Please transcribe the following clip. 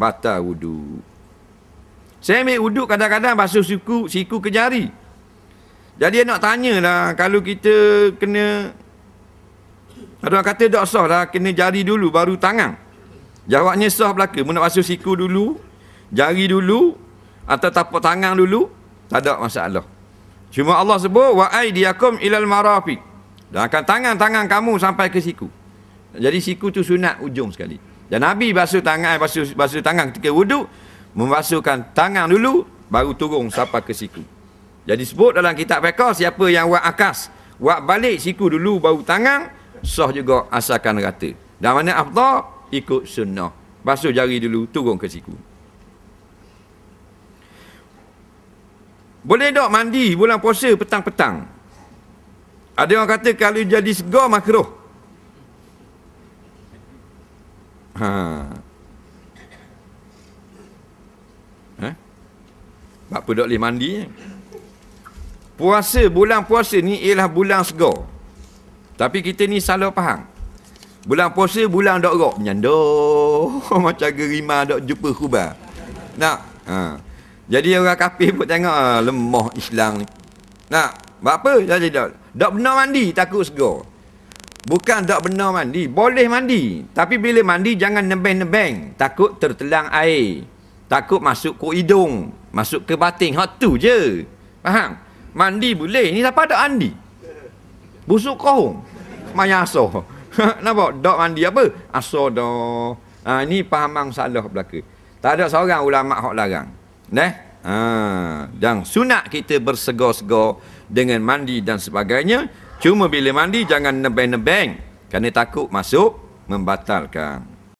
batal wuduk. Saya ambil wuduk kadang-kadang basuh siku, siku ke jari. Jadi nak tanyalah kalau kita kena ada orang kata tak sah lah kena jari dulu baru tangan. Jawabnya sah belaka. Mu nak basuh siku dulu, jari dulu atau tapak tangan dulu, tak ada masalah. Cuma Allah sebut wa aydiyakum ilal marafiq. Dan akan tangan-tangan kamu sampai ke siku. Jadi siku tu sunat ujung sekali. Dan Nabi basuh tangan basuh basuh tangan ketika wuduk membasuhkan tangan dulu baru turun sampai ke siku. Jadi sebut dalam kitab fiqh siapa yang buat akas, buat balik siku dulu baru tangan, sah juga asalkan rata. Dan mana afdal ikut sunnah. Basuh jari dulu turun ke siku. Boleh tak mandi bulan puasa petang-petang? Ada orang kata kalau jadi segar makruh. Ha. Eh? Ha? Bapak pedok boleh mandi. Eh? Puasa, bulan puasa ni ialah bulan segar. Tapi kita ni salah faham. Bulan puasa, bulan dok rok. Menyandok. Macam gerima dok jumpa kubah. Nak? Ha. Jadi orang kapi pun tengok ah, lemah Islam ni. Nak? Bapak apa? Jadi dok. Dok benar mandi takut segar. Bukan tak benar mandi. Boleh mandi. Tapi bila mandi, jangan nebeng-nebeng. Takut tertelang air. Takut masuk ke hidung. Masuk ke bating Hak tu je. Faham? Mandi boleh. Ini siapa ada mandi? Busuk kohong, Main asur. Nampak? dok mandi apa? Asur dah. Ha, ini pahamang salah berlaku. Tak ada seorang ulama hak larang. Neh? Ha, dan sunat kita bersegar-segar dengan mandi dan sebagainya. Cuma bila mandi jangan nebeng-nebeng kerana takut masuk membatalkan.